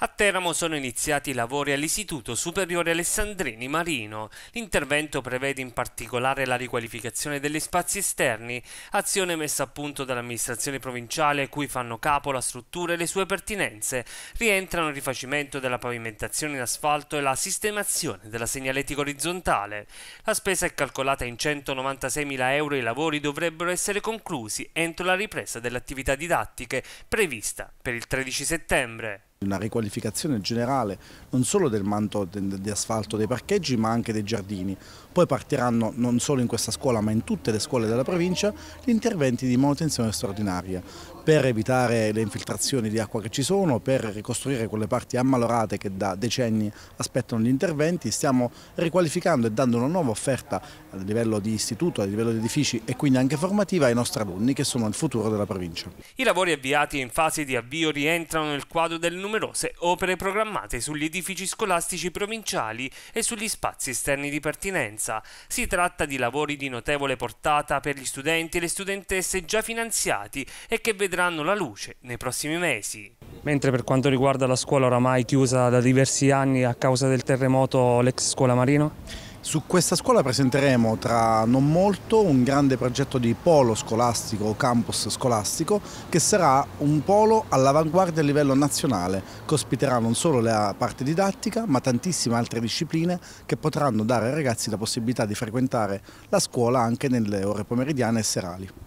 A Teramo sono iniziati i lavori all'Istituto Superiore Alessandrini Marino. L'intervento prevede in particolare la riqualificazione degli spazi esterni, azione messa a punto dall'amministrazione provinciale a cui fanno capo la struttura e le sue pertinenze. Rientrano il rifacimento della pavimentazione in asfalto e la sistemazione della segnaletica orizzontale. La spesa è calcolata in 196.000 euro e i lavori dovrebbero essere conclusi entro la ripresa delle attività didattiche prevista per il 13 settembre. Una riqualificazione generale non solo del manto di asfalto dei parcheggi ma anche dei giardini. Poi partiranno non solo in questa scuola ma in tutte le scuole della provincia gli interventi di manutenzione straordinaria per evitare le infiltrazioni di acqua che ci sono, per ricostruire quelle parti ammalorate che da decenni aspettano gli interventi. Stiamo riqualificando e dando una nuova offerta a livello di istituto, a livello di edifici e quindi anche formativa ai nostri alunni che sono il futuro della provincia. I lavori avviati in fase di avvio rientrano nel quadro delle numerose opere programmate sugli edifici scolastici provinciali e sugli spazi esterni di pertinenza. Si tratta di lavori di notevole portata per gli studenti e le studentesse già finanziati e che vedranno vedranno la luce nei prossimi mesi. Mentre per quanto riguarda la scuola oramai chiusa da diversi anni a causa del terremoto l'ex scuola Marino? Su questa scuola presenteremo tra non molto un grande progetto di polo scolastico o campus scolastico che sarà un polo all'avanguardia a livello nazionale che ospiterà non solo la parte didattica ma tantissime altre discipline che potranno dare ai ragazzi la possibilità di frequentare la scuola anche nelle ore pomeridiane e serali.